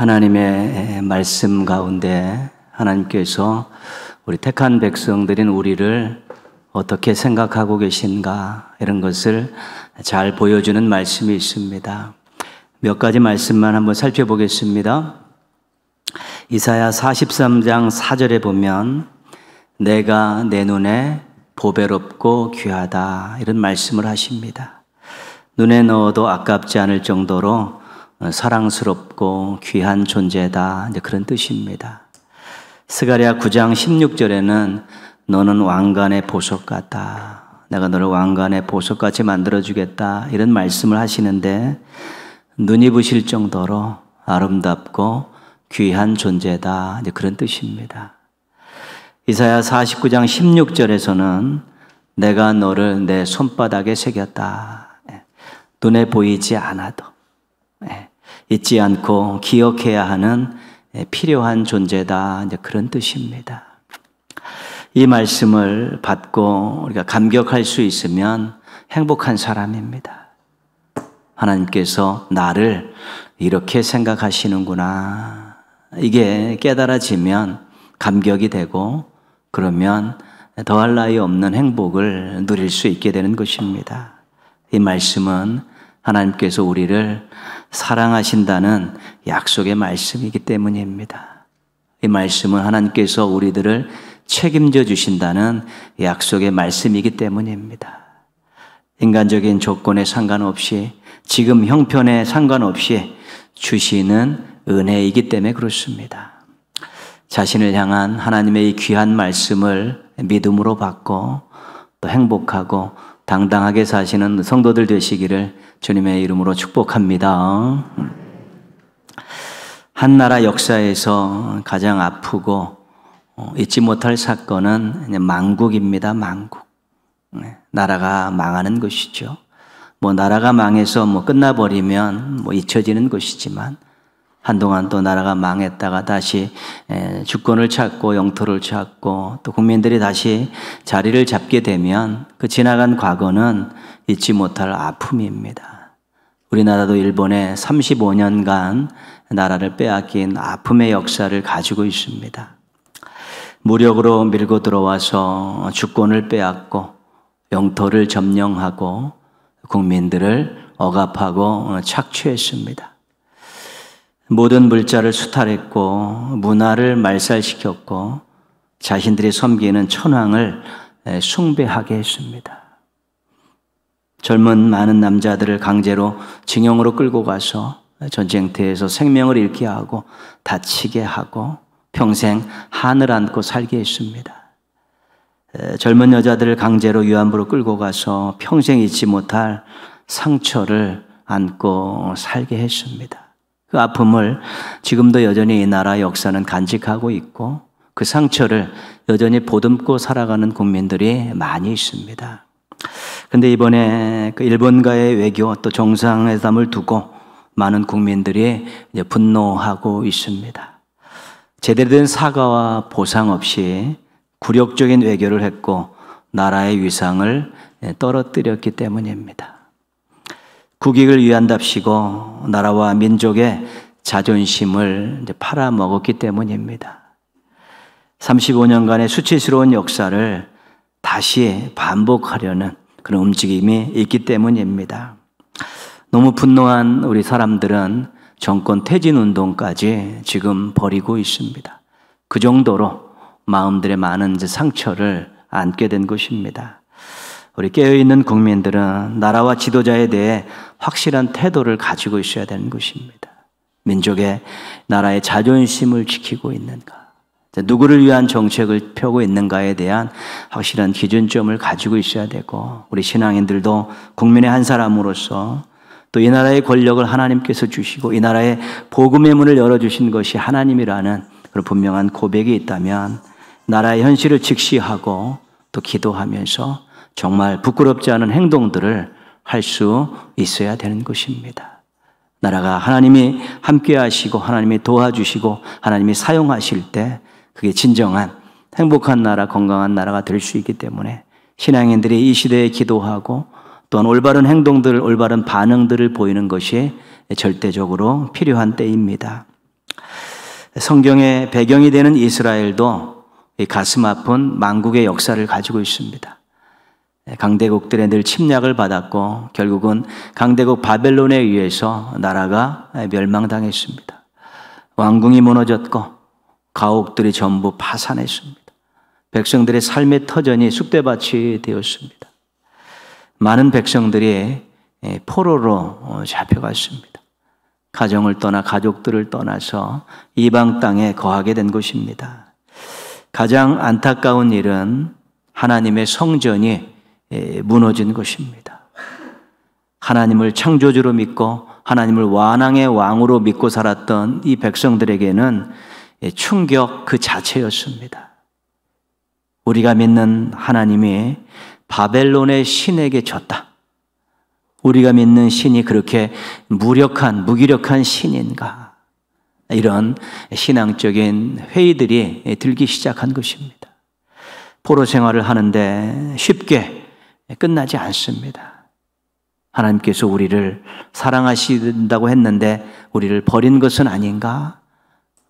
하나님의 말씀 가운데 하나님께서 우리 택한 백성들인 우리를 어떻게 생각하고 계신가 이런 것을 잘 보여주는 말씀이 있습니다. 몇 가지 말씀만 한번 살펴보겠습니다. 이사야 43장 4절에 보면 내가 내 눈에 보배롭고 귀하다 이런 말씀을 하십니다. 눈에 넣어도 아깝지 않을 정도로 사랑스럽고 귀한 존재다. 이제 그런 뜻입니다. 스가랴 9장 16절에는 너는 왕관의 보석 같다. 내가 너를 왕관의 보석같이 만들어주겠다. 이런 말씀을 하시는데 눈이 부실 정도로 아름답고 귀한 존재다. 이제 그런 뜻입니다. 이사야 49장 16절에서는 내가 너를 내 손바닥에 새겼다. 예. 눈에 보이지 않아도. 예. 잊지 않고 기억해야 하는 예, 필요한 존재다. 이제 그런 뜻입니다. 이 말씀을 받고 우리가 감격할 수 있으면 행복한 사람입니다. 하나님께서 나를 이렇게 생각하시는구나. 이게 깨달아지면 감격이 되고 그러면 더할 나위 없는 행복을 누릴 수 있게 되는 것입니다. 이 말씀은 하나님께서 우리를 사랑하신다는 약속의 말씀이기 때문입니다. 이 말씀은 하나님께서 우리들을 책임져 주신다는 약속의 말씀이기 때문입니다. 인간적인 조건에 상관없이 지금 형편에 상관없이 주시는 은혜이기 때문에 그렇습니다. 자신을 향한 하나님의 이 귀한 말씀을 믿음으로 받고 또 행복하고 당당하게 사시는 성도들 되시기를 주님의 이름으로 축복합니다. 한나라 역사에서 가장 아프고 어, 잊지 못할 사건은 망국입니다. 망국. 네, 나라가 망하는 것이죠. 뭐 나라가 망해서 뭐 끝나버리면 뭐 잊혀지는 것이지만 한동안 또 나라가 망했다가 다시 주권을 찾고 영토를 찾고 또 국민들이 다시 자리를 잡게 되면 그 지나간 과거는 잊지 못할 아픔입니다. 우리나라도 일본에 35년간 나라를 빼앗긴 아픔의 역사를 가지고 있습니다. 무력으로 밀고 들어와서 주권을 빼앗고 영토를 점령하고 국민들을 억압하고 착취했습니다. 모든 물자를 수탈했고 문화를 말살시켰고 자신들이 섬기는 천황을 숭배하게 했습니다. 젊은 많은 남자들을 강제로 징용으로 끌고 가서 전쟁터에서 생명을 잃게 하고 다치게 하고 평생 한을 안고 살게 했습니다. 젊은 여자들을 강제로 유한부로 끌고 가서 평생 잊지 못할 상처를 안고 살게 했습니다. 그 아픔을 지금도 여전히 이 나라 역사는 간직하고 있고 그 상처를 여전히 보듬고 살아가는 국민들이 많이 있습니다. 근데 이번에 그 일본과의 외교 또 정상회담을 두고 많은 국민들이 분노하고 있습니다. 제대로 된 사과와 보상 없이 굴욕적인 외교를 했고 나라의 위상을 예, 떨어뜨렸기 때문입니다. 국익을 위한답시고 나라와 민족의 자존심을 팔아먹었기 때문입니다. 35년간의 수치스러운 역사를 다시 반복하려는 그런 움직임이 있기 때문입니다. 너무 분노한 우리 사람들은 정권 퇴진 운동까지 지금 벌이고 있습니다. 그 정도로 마음들의 많은 상처를 안게 된 것입니다. 우리 깨어있는 국민들은 나라와 지도자에 대해 확실한 태도를 가지고 있어야 되는 것입니다. 민족의 나라의 자존심을 지키고 있는가, 누구를 위한 정책을 펴고 있는가에 대한 확실한 기준점을 가지고 있어야 되고, 우리 신앙인들도 국민의 한 사람으로서 또 이 나라의 권력을 하나님께서 주시고 이 나라의 복음의 문을 열어주신 것이 하나님이라는 그런 분명한 고백이 있다면 나라의 현실을 직시하고 또 기도하면서 정말 부끄럽지 않은 행동들을 할수 있어야 되는 것입니다. 나라가 하나님이 함께 하시고 하나님이 도와주시고 하나님이 사용하실 때 그게 진정한 행복한 나라, 건강한 나라가 될 수 있기 때문에 신앙인들이 이 시대에 기도하고 또한 올바른 행동들, 올바른 반응들을 보이는 것이 절대적으로 필요한 때입니다. 성경의 배경이 되는 이스라엘도 가슴 아픈 망국의 역사를 가지고 있습니다. 네, 강대국들의 늘 침략을 받았고 결국은 강대국 바벨론에 의해서 나라가 네, 멸망당했습니다. 왕궁이 무너졌고 가옥들이 전부 파산했습니다. 백성들의 삶의 터전이 쑥대밭이 되었습니다. 많은 백성들이 네, 포로로 어, 잡혀갔습니다. 가정을 떠나 가족들을 떠나서 이방 땅에 거하게 된 것입니다. 가장 안타까운 일은 하나님의 성전이 예, 무너진 것입니다. 하나님을 창조주로 믿고 하나님을 완왕의 왕으로 믿고 살았던 이 백성들에게는 예, 충격 그 자체였습니다. 우리가 믿는 하나님이 바벨론의 신에게 졌다. 우리가 믿는 신이 그렇게 무력한, 무기력한 신인가. 이런 신앙적인 회의들이 들기 시작한 것입니다. 포로 생활을 하는데 쉽게 예, 끝나지 않습니다. 하나님께서 우리를 사랑하신다고 했는데 우리를 버린 것은 아닌가?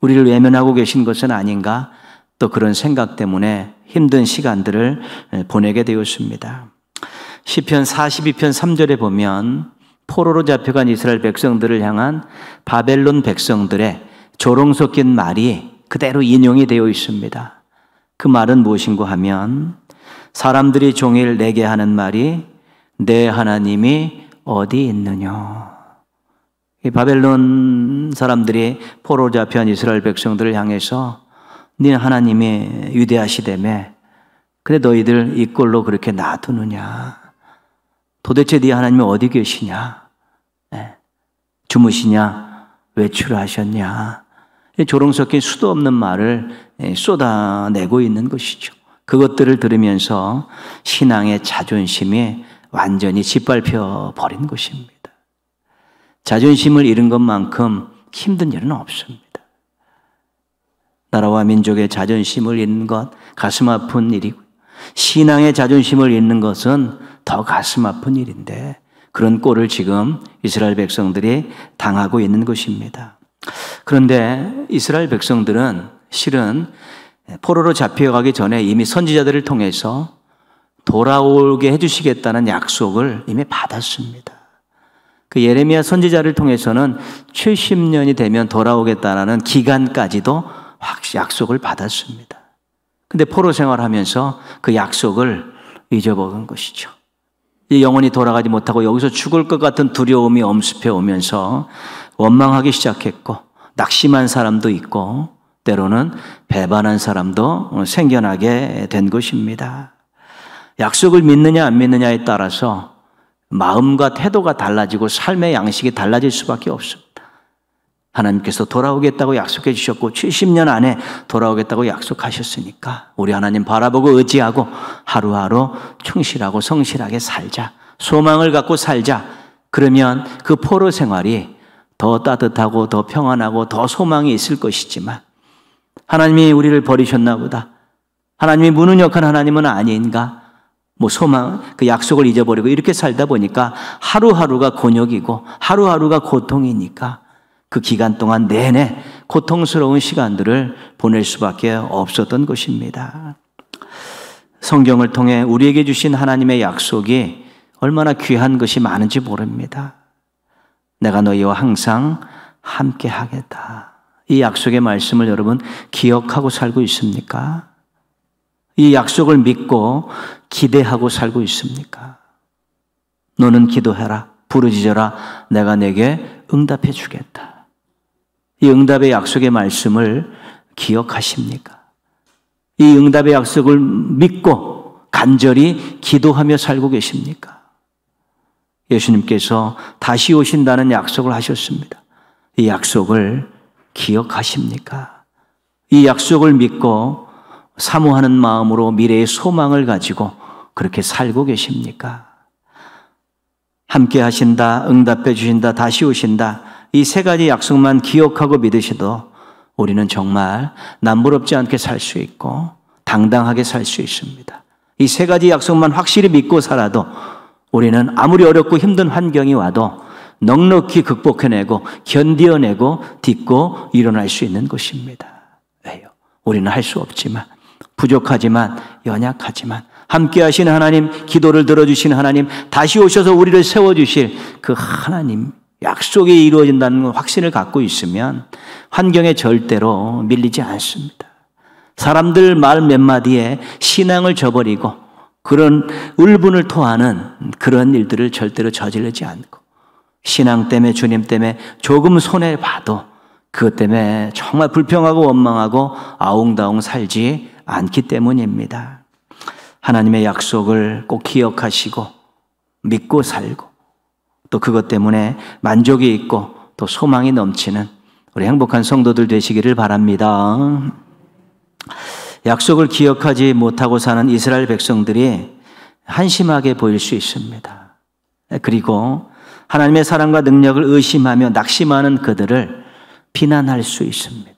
우리를 외면하고 계신 것은 아닌가? 또 그런 생각 때문에 힘든 시간들을 예, 보내게 되었습니다. 시편 42편 3절에 보면 포로로 잡혀간 이스라엘 백성들을 향한 바벨론 백성들의 조롱 섞인 말이 그대로 인용이 되어 있습니다. 그 말은 무엇인고 하면 사람들이 종일 내게 하는 말이 내 하나님이 어디 있느냐. 이 바벨론 사람들이 포로 잡혀온 이스라엘 백성들을 향해서 네 하나님이 위대하시다매 그래 너희들 이 꼴로 그렇게 놔두느냐. 도대체 네 하나님이 어디 계시냐? 네. 주무시냐? 외출하셨냐? 조롱 섞인 수도 없는 말을 예, 쏟아내고 있는 것이죠. 그것들을 들으면서 신앙의 자존심이 완전히 짓밟혀 버린 것입니다. 자존심을 잃은 것만큼 힘든 일은 없습니다. 나라와 민족의 자존심을 잃는 것 가슴 아픈 일이고 신앙의 자존심을 잃는 것은 더 가슴 아픈 일인데 그런 꼴을 지금 이스라엘 백성들이 당하고 있는 것입니다. 그런데 이스라엘 백성들은 실은 네, 포로로 잡혀가기 전에 이미 선지자들을 통해서 돌아오게 해주시겠다는 약속을 이미 받았습니다. 그 예레미야 선지자를 통해서는 70년이 되면 돌아오겠다는 기간까지도 약속을 받았습니다. 근데 포로 생활하면서 그 약속을 잊어먹은 것이죠. 영원히 돌아가지 못하고 여기서 죽을 것 같은 두려움이 엄습해 오면서 원망하기 시작했고 낙심한 사람도 있고 때로는 배반한 사람도 생겨나게 된 것입니다. 약속을 믿느냐 안 믿느냐에 따라서 마음과 태도가 달라지고 삶의 양식이 달라질 수밖에 없습니다. 하나님께서 돌아오겠다고 약속해 주셨고 70년 안에 돌아오겠다고 약속하셨으니까 우리 하나님 바라보고 의지하고 하루하루 충실하고 성실하게 살자. 소망을 갖고 살자. 그러면 그 포로 생활이 더 따뜻하고 더 평안하고 더 소망이 있을 것이지만 하나님이 우리를 버리셨나 보다. 하나님이 무능력한 하나님은 아닌가? 뭐 소망, 그 약속을 잊어버리고 이렇게 살다 보니까 하루하루가 곤욕이고 하루하루가 고통이니까 그 기간 동안 내내 고통스러운 시간들을 보낼 수밖에 없었던 것입니다. 성경을 통해 우리에게 주신 하나님의 약속이 얼마나 귀한 것이 많은지 모릅니다. 내가 너희와 항상 함께 하겠다. 이 약속의 말씀을 여러분 기억하고 살고 있습니까? 이 약속을 믿고 기대하고 살고 있습니까? 너는 기도해라. 부르짖어라. 내가 내게 응답해 주겠다. 이 응답의 약속의 말씀을 기억하십니까? 이 응답의 약속을 믿고 간절히 기도하며 살고 계십니까? 예수님께서 다시 오신다는 약속을 하셨습니다. 이 약속을 기억하십니까? 이 약속을 믿고 사모하는 마음으로 미래의 소망을 가지고 그렇게 살고 계십니까? 함께 하신다, 응답해 주신다, 다시 오신다. 이 세 가지 약속만 기억하고 믿으셔도 우리는 정말 남부럽지 않게 살 수 있고 당당하게 살 수 있습니다. 이 세 가지 약속만 확실히 믿고 살아도 우리는 아무리 어렵고 힘든 환경이 와도 넉넉히 극복해내고 견디어내고 딛고 일어날 수 있는 것입니다. 우리는 할 수 없지만 부족하지만 연약하지만 함께 하신 하나님, 기도를 들어주신 하나님, 다시 오셔서 우리를 세워주실 그 하나님, 약속이 이루어진다는 확신을 갖고 있으면 환경에 절대로 밀리지 않습니다. 사람들 말 몇 마디에 신앙을 저버리고 그런 울분을 토하는 그런 일들을 절대로 저지르지 않고 신앙 때문에 주님 때문에 조금 손해 봐도 그것 때문에 정말 불평하고 원망하고 아웅다웅 살지 않기 때문입니다. 하나님의 약속을 꼭 기억하시고 믿고 살고 또 그것 때문에 만족이 있고 또 소망이 넘치는 우리 행복한 성도들 되시기를 바랍니다. 약속을 기억하지 못하고 사는 이스라엘 백성들이 한심하게 보일 수 있습니다. 그리고 하나님의 사랑과 능력을 의심하며 낙심하는 그들을 비난할 수 있습니다.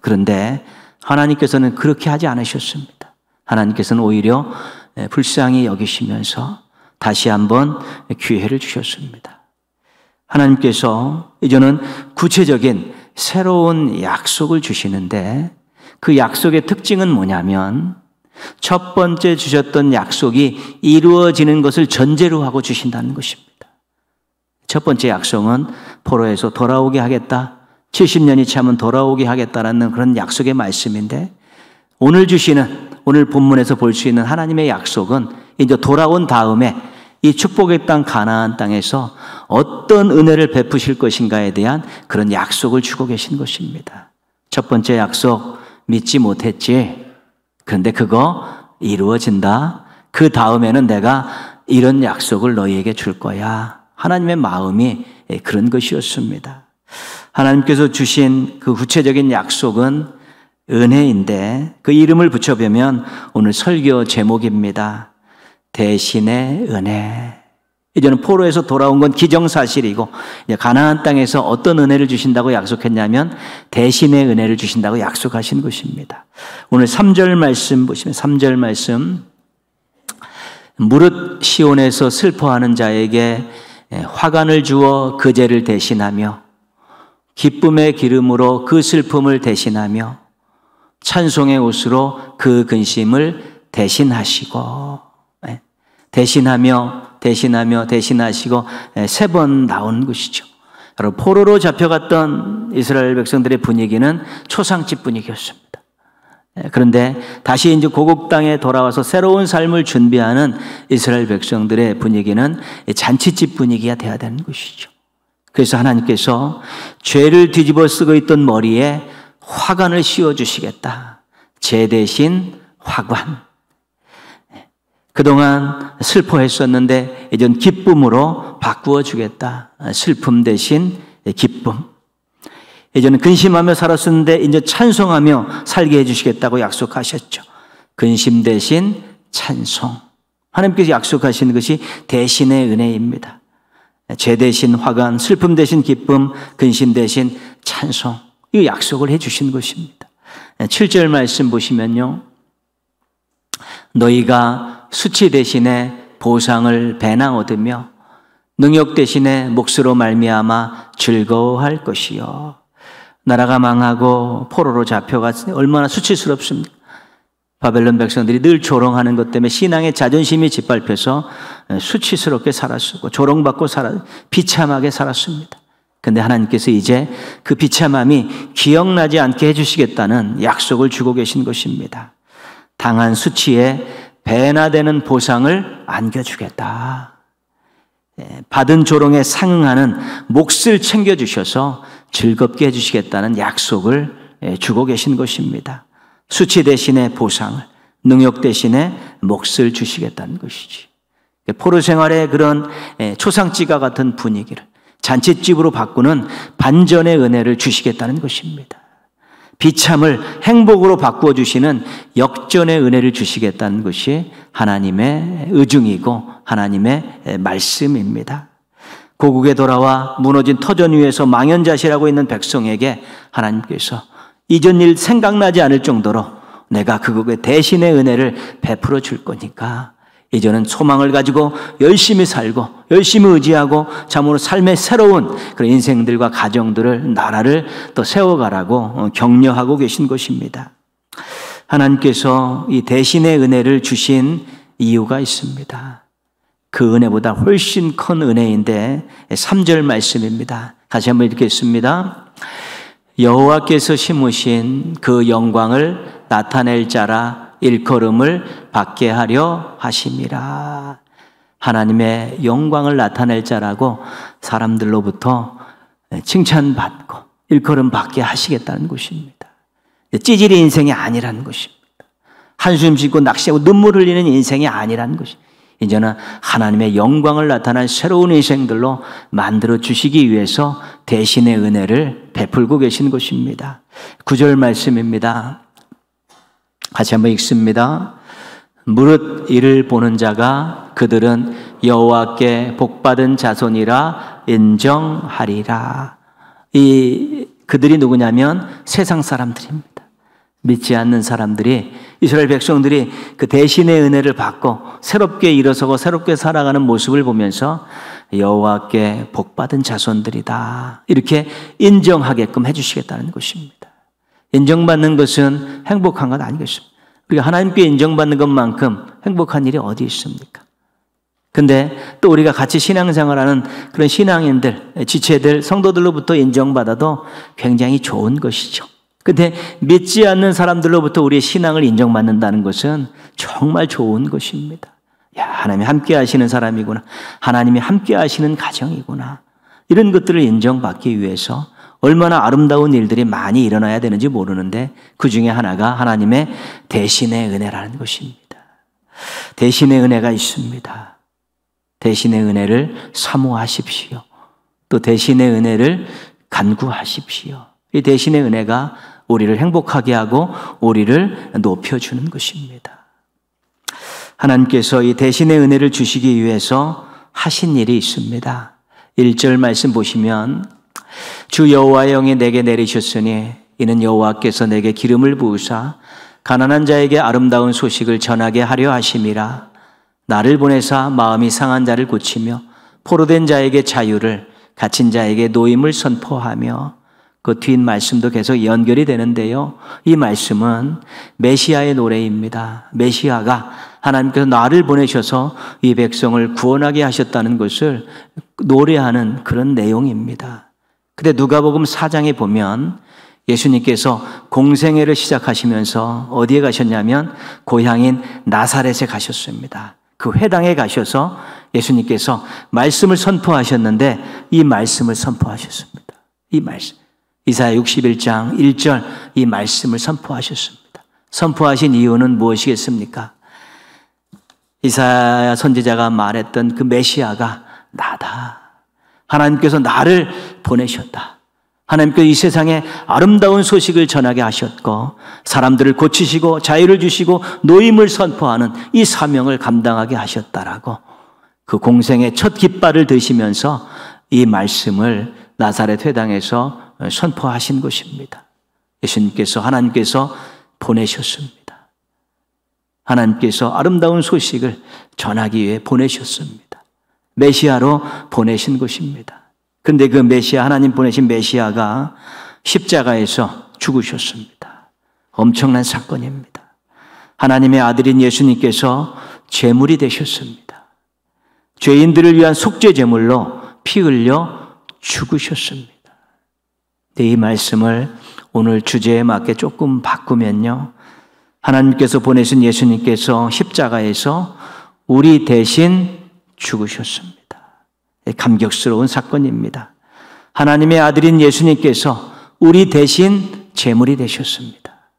그런데 하나님께서는 그렇게 하지 않으셨습니다. 하나님께서는 오히려 예, 불쌍히 여기시면서 다시 한번 기회를 주셨습니다. 하나님께서 이제는 구체적인 새로운 약속을 주시는데 그 약속의 특징은 뭐냐면 첫 번째 주셨던 약속이 이루어지는 것을 전제로 하고 주신다는 것입니다. 첫 번째 약속은 포로에서 돌아오게 하겠다. 70년이 참은 돌아오게 하겠다라는 그런 약속의 말씀인데 오늘 주시는 오늘 본문에서 볼 수 있는 하나님의 약속은 이제 돌아온 다음에 이 축복의 땅 가나안 땅에서 어떤 은혜를 베푸실 것인가에 대한 그런 약속을 주고 계신 것입니다. 첫 번째 약속 믿지 못했지. 그런데 그거 이루어진다. 그 다음에는 내가 이런 약속을 너희에게 줄 거야. 하나님의 마음이 예, 그런 것이었습니다. 하나님께서 주신 그 구체적인 약속은 은혜인데 그 이름을 붙여보면 오늘 설교 제목입니다. 대신의 은혜. 이제는 포로에서 돌아온 건 기정사실이고 가나안 땅에서 어떤 은혜를 주신다고 약속했냐면 대신의 은혜를 주신다고 약속하신 것입니다. 오늘 3절 말씀 보시면 3절 말씀 무릇 시온에서 슬퍼하는 자에게 예, 화관을 주어 그 죄를 대신하며 기쁨의 기름으로 그 슬픔을 대신하며 찬송의 옷으로 그 근심을 대신하시고 예, 대신하며 대신하며 대신하시고 예, 세번 나온 것이죠. 바로 포로로 잡혀갔던 이스라엘 백성들의 분위기는 초상집 분위기였습니다. 예, 그런데 다시 이제 고국 땅에 돌아와서 새로운 삶을 준비하는 이스라엘 백성들의 분위기는 잔치집 분위기가 돼야 되는 것이죠. 그래서 하나님께서 죄를 뒤집어 쓰고 있던 머리에 화관을 씌워 주시겠다. 죄 대신 화관. 그동안 슬퍼했었는데 이젠 기쁨으로 바꾸어 주겠다. 슬픔 대신 기쁨. 예전에 근심하며 살았었는데 이제 찬송하며 살게 해주시겠다고 약속하셨죠. 근심 대신 찬송. 하나님께서 약속하신 것이 대신의 은혜입니다. 죄 대신 화관, 슬픔 대신 기쁨, 근심 대신 찬송. 이 약속을 해주신 것입니다. 7절 말씀 보시면요. 너희가 수치 대신에 보상을 배나 얻으며 능력 대신에 몫으로 말미암아 즐거워할 것이요. 나라가 망하고 포로로 잡혀갔으니 얼마나 수치스럽습니까? 바벨론 백성들이 늘 조롱하는 것 때문에 신앙의 자존심이 짓밟혀서 예, 수치스럽게 살았고 었 조롱받고 살았, 비참하게 살았습니다. 근데 하나님께서 이제 그 비참함이 기억나지 않게 해주시겠다는 약속을 주고 계신 것입니다. 당한 수치에 배나 되는 보상을 안겨주겠다. 예, 받은 조롱에 상응하는 몫을 챙겨주셔서 즐겁게 해주시겠다는 약속을 예, 주고 계신 것입니다. 수치 대신에 보상을, 능력 대신에 몫을 주시겠다는 것이지. 그 포로 생활의 그런 예, 초상지가 같은 분위기를 잔칫집으로 바꾸는 반전의 은혜를 주시겠다는 것입니다. 비참을 행복으로 바꾸어 주시는 역전의 은혜를 주시겠다는 것이 하나님의 의중이고 하나님의 말씀입니다. 고국에 돌아와 무너진 터전 위에서 망연자실하고 있는 백성에게 하나님께서 이전 일 생각나지 않을 정도로 내가 그국에 대신의 은혜를 베풀어 줄 거니까 이제는 소망을 가지고 열심히 살고 열심히 의지하고 참으로 삶의 새로운 그런 인생들과 가정들을 나라를 또 세워가라고 어, 격려하고 계신 것입니다. 하나님께서 이 대신의 은혜를 주신 이유가 있습니다. 그 은혜보다 훨씬 큰 은혜인데 3절 말씀입니다. 다시 한번 읽겠습니다. 여호와께서 심으신 그 영광을 나타낼 자라 일컬음을 받게 하려 하심이라. 하나님의 영광을 나타낼 자라고 사람들로부터 칭찬받고 일컬음 받게 하시겠다는 것입니다. 찌질이 인생이 아니라는 것입니다. 한숨 쉬고 낚시하고 눈물 흘리는 인생이 아니라는 것입니다. 이제는 하나님의 영광을 나타난 새로운 인생들로 만들어 주시기 위해서 대신의 은혜를 베풀고 계신 것입니다. 구절 말씀입니다. 같이 한번 읽습니다. 무릇 이를 보는 자가 그들은 여호와께 복받은 자손이라 인정하리라. 이 그들이 누구냐면 세상 사람들입니다. 믿지 않는 사람들이 이스라엘 백성들이 그 대신의 은혜를 받고 새롭게 일어서고 새롭게 살아가는 모습을 보면서 여호와께 복받은 자손들이다 이렇게 인정하게끔 해주시겠다는 것입니다. 인정받는 것은 행복한 것 아니겠습니까? 우리가 하나님께 인정받는 것만큼 행복한 일이 어디 있습니까? 근데 또 우리가 같이 신앙생활하는 그런 신앙인들, 지체들, 성도들로부터 인정받아도 굉장히 좋은 것이죠. 근데 믿지 않는 사람들로부터 우리의 신앙을 인정받는다는 것은 정말 좋은 것입니다. 야, 하나님이 함께 하시는 사람이구나. 하나님이 함께 하시는 가정이구나. 이런 것들을 인정받기 위해서 얼마나 아름다운 일들이 많이 일어나야 되는지 모르는데 그 중에 하나가 하나님의 대신의 은혜라는 것입니다. 대신의 은혜가 있습니다. 대신의 은혜를 사모하십시오. 또 대신의 은혜를 간구하십시오. 이 대신의 은혜가 우리를 행복하게 하고 우리를 높여주는 것입니다. 하나님께서 이 대신의 은혜를 주시기 위해서 하신 일이 있습니다. 1절 말씀 보시면 주 여호와의 영이 내게 내리셨으니 이는 여호와께서 내게 기름을 부으사 가난한 자에게 아름다운 소식을 전하게 하려 하심이라 나를 보내사 마음이 상한 자를 고치며 포로된 자에게 자유를 갇힌 자에게 노임을 선포하며 그뒷 말씀도 계속 연결이 되는데요. 이 말씀은 메시아의 노래입니다. 메시아가 하나님께서 나를 보내셔서 이 백성을 구원하게 하셨다는 것을 노래하는 그런 내용입니다. 근데 누가복음 4장에 보면 예수님께서 공생애를 시작하시면서 어디에 가셨냐면 고향인 나사렛에 가셨습니다. 그 회당에 가셔서 예수님께서 말씀을 선포하셨는데 이 말씀을 선포하셨습니다. 이 말씀. 이사야 61장 1절 이 말씀을 선포하셨습니다. 선포하신 이유는 무엇이겠습니까? 이사야 선지자가 말했던 그 메시아가 나다. 하나님께서 나를 보내셨다. 하나님께서 이 세상에 아름다운 소식을 전하게 하셨고 사람들을 고치시고 자유를 주시고 노임을 선포하는 이 사명을 감당하게 하셨다라고 그 공생의 첫 깃발을 드시면서 이 말씀을 나사렛 회당에서 선포하신 것입니다. 예수님께서 하나님께서 보내셨습니다. 하나님께서 아름다운 소식을 전하기 위해 보내셨습니다. 메시아로 보내신 것입니다. 근데 그 메시아, 하나님 보내신 메시아가 십자가에서 죽으셨습니다. 엄청난 사건입니다. 하나님의 아들인 예수님께서 제물이 되셨습니다. 죄인들을 위한 속죄 제물로 피 흘려 죽으셨습니다. 이 말씀을 오늘 주제에 맞게 조금 바꾸면요. 하나님께서 보내신 예수님께서 십자가에서 우리 대신 죽으셨습니다. 감격스러운 사건입니다. 하나님의 아들인 예수님께서 우리 대신 제물이 되셨습니다.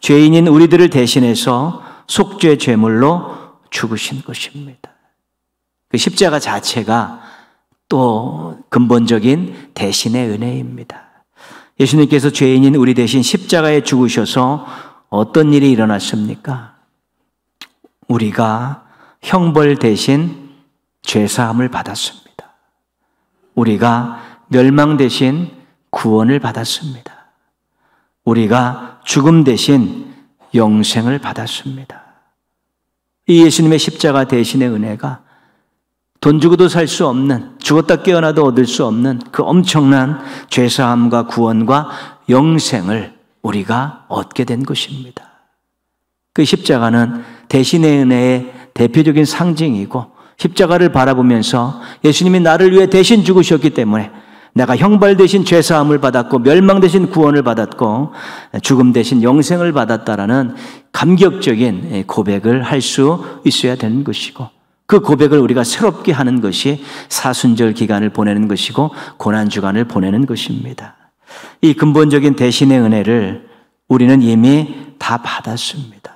죄인인 우리들을 대신해서 속죄 제물로 죽으신 것입니다. 그 십자가 자체가 또 근본적인 대신의 은혜입니다. 예수님께서 죄인인 우리 대신 십자가에 죽으셔서 어떤 일이 일어났습니까? 우리가 형벌 대신 죄사함을 받았습니다. 우리가 멸망 대신 구원을 받았습니다. 우리가 죽음 대신 영생을 받았습니다. 이 예수님의 십자가 대신의 은혜가 돈 주고도 살 수 없는, 죽었다 깨어나도 얻을 수 없는 그 엄청난 죄사함과 구원과 영생을 우리가 얻게 된 것입니다. 그 십자가는 대신의 은혜의 대표적인 상징이고 십자가를 바라보면서 예수님이 나를 위해 대신 죽으셨기 때문에 내가 형벌 대신 죄사함을 받았고 멸망 대신 구원을 받았고 죽음 대신 영생을 받았다라는 감격적인 고백을 할 수 있어야 되는 것이고 그 고백을 우리가 새롭게 하는 것이 사순절 기간을 보내는 것이고 고난 주간을 보내는 것입니다. 이 근본적인 대신의 은혜를 우리는 이미 다 받았습니다.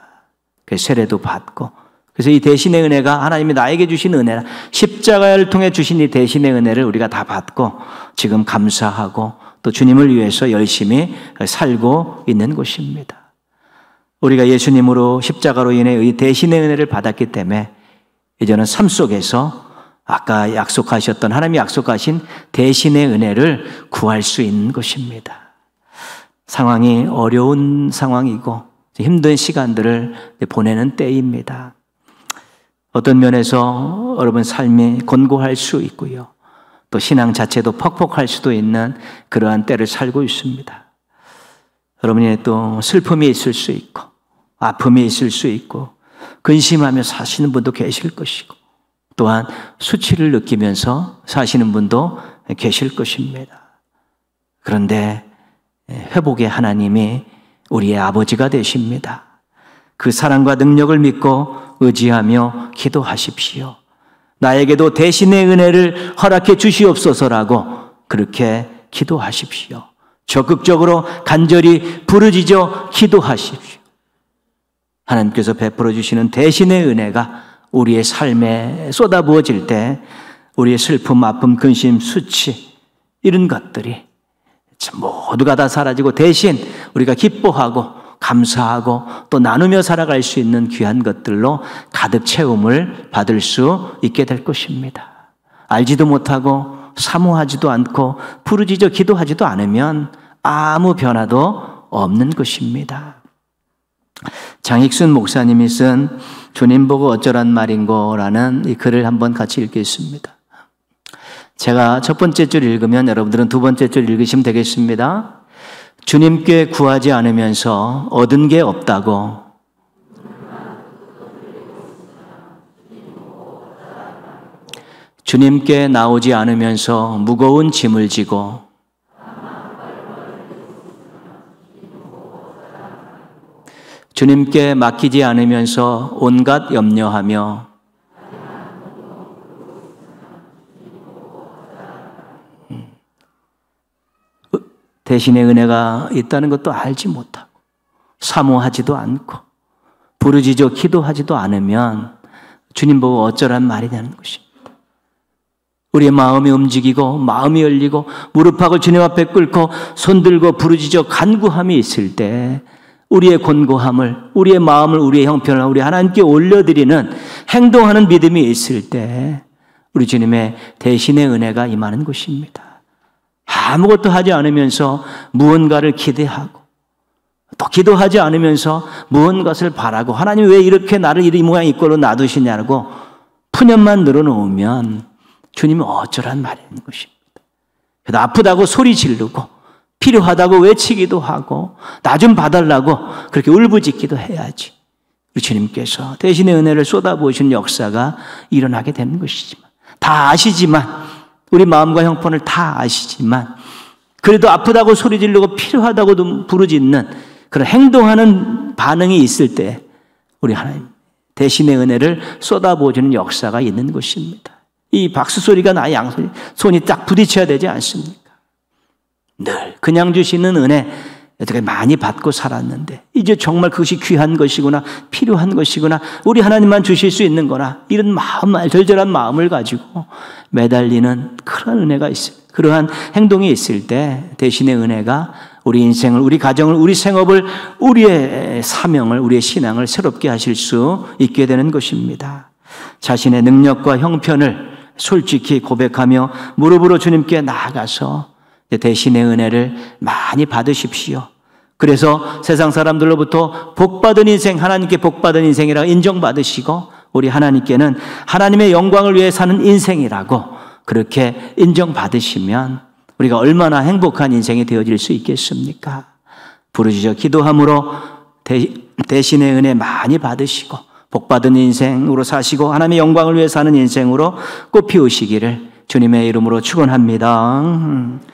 그 세례도 받고 그래서 이 대신의 은혜가 하나님이 나에게 주신 은혜, 십자가를 통해 주신 이 대신의 은혜를 우리가 다 받고 지금 감사하고 또 주님을 위해서 열심히 살고 있는 것입니다. 우리가 예수님으로 십자가로 인해 이 대신의 은혜를 받았기 때문에 이제는 삶 속에서 아까 약속하셨던 하나님이 약속하신 대신의 은혜를 구할 수 있는 것입니다. 상황이 어려운 상황이고 힘든 시간들을 보내는 때입니다. 어떤 면에서 여러분 삶이 곤고할 수 있고요. 또 신앙 자체도 퍽퍽할 수도 있는 그러한 때를 살고 있습니다. 여러분이 또 슬픔이 있을 수 있고, 아픔이 있을 수 있고, 근심하며 사시는 분도 계실 것이고, 또한 수치를 느끼면서 사시는 분도 계실 것입니다. 그런데 회복의 하나님이 우리의 아버지가 되십니다. 그 사랑과 능력을 믿고 의지하며 기도하십시오. 나에게도 대신의 은혜를 허락해 주시옵소서라고 그렇게 기도하십시오. 적극적으로 간절히 부르짖어 기도하십시오. 하나님께서 베풀어 주시는 대신의 은혜가 우리의 삶에 쏟아부어질 때 우리의 슬픔, 아픔, 근심, 수치 이런 것들이 모두가 다 사라지고 대신 우리가 기뻐하고 감사하고 또 나누며 살아갈 수 있는 귀한 것들로 가득 채움을 받을 수 있게 될 것입니다. 알지도 못하고 사모하지도 않고 부르짖어 기도하지도 않으면 아무 변화도 없는 것입니다. 장익순 목사님이 쓴 주님 보고 어쩌란 말인고라는 이 글을 한번 같이 읽겠습니다. 제가 첫 번째 줄 읽으면 여러분들은 두 번째 줄 읽으시면 되겠습니다. 주님께 구하지 않으면서 얻은 게 없다고 주님께 나오지 않으면서 무거운 짐을 지고 주님께 맡기지 않으면서 온갖 염려하며 대신에 은혜가 있다는 것도 알지 못하고 사모하지도 않고 부르짖어 기도하지도 않으면 주님 보고 어쩌란 말이냐는 것입니다. 우리의 마음이 움직이고 마음이 열리고 무릎하고 주님 앞에 꿇고 손 들고 부르짖어 간구함이 있을 때 우리의 곤고함을 우리의 마음을 우리의 형편을 우리 하나님께 올려드리는 행동하는 믿음이 있을 때 우리 주님의 대신의 은혜가 임하는 것입니다. 아무것도 하지 않으면서 무언가를 기대하고 또 기도하지 않으면서 무언가를 바라고 하나님 왜 이렇게 나를 이 모양 이꼴로 놔두시냐고 푸념만 늘어놓으면 주님은 어쩌란 말인 것입니다. 그래서 아프다고 소리 지르고 필요하다고 외치기도 하고 나 좀 봐달라고 그렇게 울부짖기도 해야지. 우리 주님께서 대신에 은혜를 쏟아부으신 역사가 일어나게 되는 것이지만 다 아시지만 우리 마음과 형편을 다 아시지만 그래도 아프다고 소리 지르고 필요하다고 부르짖는 그런 행동하는 반응이 있을 때 우리 하나님 대신의 은혜를 쏟아부어주는 역사가 있는 것입니다. 이 박수 소리가 나양 손이 딱 부딪혀야 되지 않습니까? 늘 그냥 주시는 은혜 여태까지 많이 받고 살았는데 이제 정말 그것이 귀한 것이구나 필요한 것이구나 우리 하나님만 주실 수 있는 거나 이런 마음 절절한 마음을 가지고 매달리는 그런 은혜가 있어요. 그러한 행동이 있을 때 대신에 은혜가 우리 인생을 우리 가정을 우리 생업을 우리의 사명을 우리의 신앙을 새롭게 하실 수 있게 되는 것입니다. 자신의 능력과 형편을 솔직히 고백하며 무릎으로 주님께 나아가서 대신의 은혜를 많이 받으십시오. 그래서 세상 사람들로부터 복받은 인생, 하나님께 복받은 인생이라고 인정받으시고, 우리 하나님께는 하나님의 영광을 위해 사는 인생이라고 그렇게 인정받으시면 우리가 얼마나 행복한 인생이 되어질 수 있겠습니까? 부르짖어 기도함으로 대신의 은혜 많이 받으시고, 복받은 인생으로 사시고, 하나님의 영광을 위해 사는 인생으로 꽃피우시기를 주님의 이름으로 축원합니다.